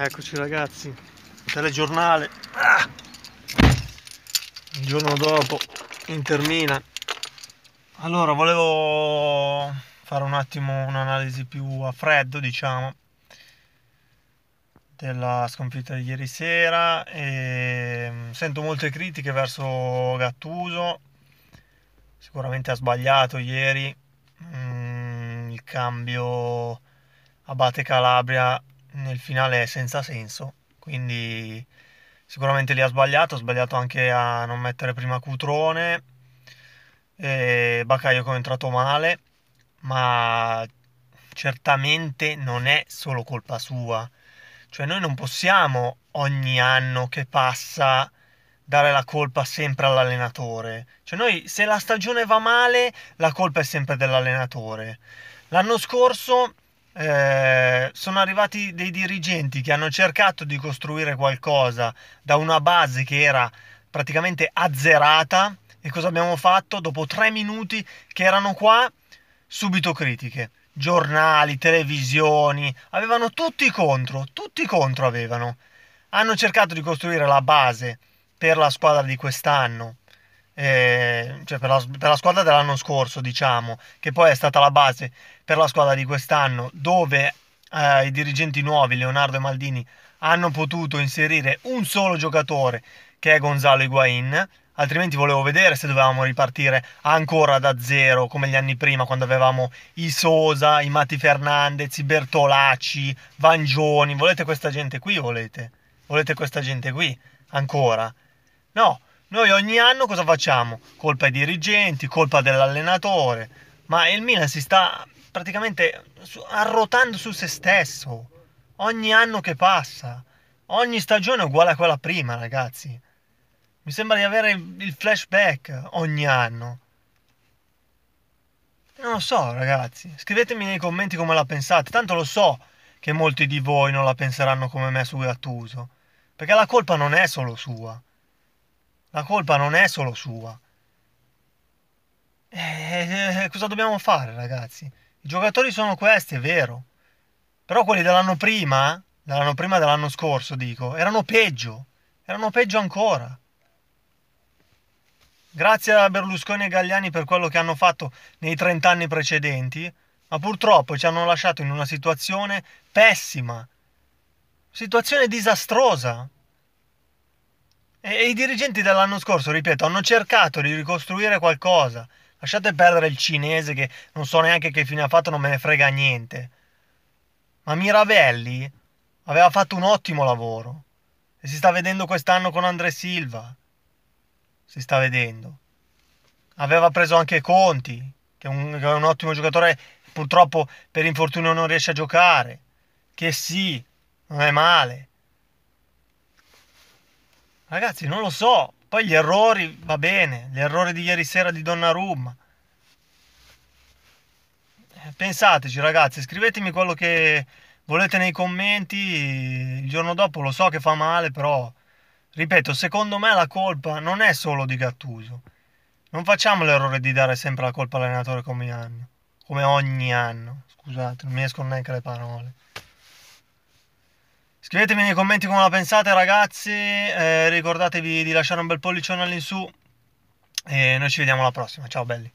Eccoci ragazzi, telegiornale. Ah! Il giorno dopo, intermina. Allora, volevo fare un attimo un'analisi più a freddo, diciamo, della sconfitta di ieri sera. E ehm, sento molte critiche verso Gattuso. Sicuramente ha sbagliato ieri. Mm, il cambio Abate Calabria nel finale senza senso, quindi sicuramente lì ha sbagliato, ha sbagliato anche a non mettere prima Cutrone, e Bacaio che è entrato male, ma certamente non è solo colpa sua, cioè noi non possiamo ogni anno che passa dare la colpa sempre all'allenatore. Cioè noi se la stagione va male, la colpa è sempre dell'allenatore. L'anno scorso eh, sono arrivati dei dirigenti che hanno cercato di costruire qualcosa da una base che era praticamente azzerata. E cosa abbiamo fatto? Dopo tre minuti che erano qua, subito critiche. Giornali, televisioni, avevano tutti contro, tutti contro avevano. Hanno cercato di costruire la base per la squadra di quest'anno, eh, cioè per, la, per la squadra dell'anno scorso, diciamo, che poi è stata la base per la squadra di quest'anno, dove eh, i dirigenti nuovi, Leonardo e Maldini, hanno potuto inserire un solo giocatore, che è Gonzalo Higuain, altrimenti volevo vedere se dovevamo ripartire ancora da zero come gli anni prima quando avevamo i Sosa, i Mati Fernandez, i Bertolacci, Vangioni, volete questa gente qui volete? Volete questa gente qui ancora? No, noi ogni anno cosa facciamo? Colpa ai dirigenti, colpa dell'allenatore, ma il Milan si sta praticamente arrotando su se stesso. Ogni anno che passa, ogni stagione è uguale a quella prima, ragazzi. Mi sembra di avere il flashback ogni anno. Non lo so, ragazzi. Scrivetemi nei commenti come la pensate. Tanto lo so che molti di voi non la penseranno come me su Gattuso. Perché la colpa non è solo sua. La colpa non è solo sua. Eh, eh, eh, cosa dobbiamo fare, ragazzi? I giocatori sono questi, è vero. Però quelli dell'anno prima, dell'anno prima dell'anno scorso, dico, erano peggio. Erano peggio ancora. Grazie a Berlusconi e Gagliani per quello che hanno fatto nei 30 anni precedenti, ma purtroppo ci hanno lasciato in una situazione pessima. Situazione disastrosa, e i dirigenti dell'anno scorso, ripeto, hanno cercato di ricostruire qualcosa. Lasciate perdere il cinese che non so neanche che fine ha fatto, non me ne frega niente. Ma Miravelli aveva fatto un ottimo lavoro. E si sta vedendo quest'anno con Andre Silva. Si sta vedendo. Aveva preso anche Conti, che è un, che è un ottimo giocatore, purtroppo per infortunio non riesce a giocare. Che sì, non è male. Ragazzi, non lo so. Poi gli errori, va bene. L'errore di ieri sera di Donnarumma. Eh, pensateci, ragazzi. Scrivetemi quello che volete nei commenti. Il giorno dopo lo so che fa male, però... Ripeto, secondo me la colpa non è solo di Gattuso. Non facciamo l'errore di dare sempre la colpa all'allenatore come, anno, come ogni anno. Scusate, non mi escono neanche le parole. Scrivetemi nei commenti come la pensate ragazzi, eh, ricordatevi di lasciare un bel pollicione all'insù e noi ci vediamo alla prossima, ciao belli!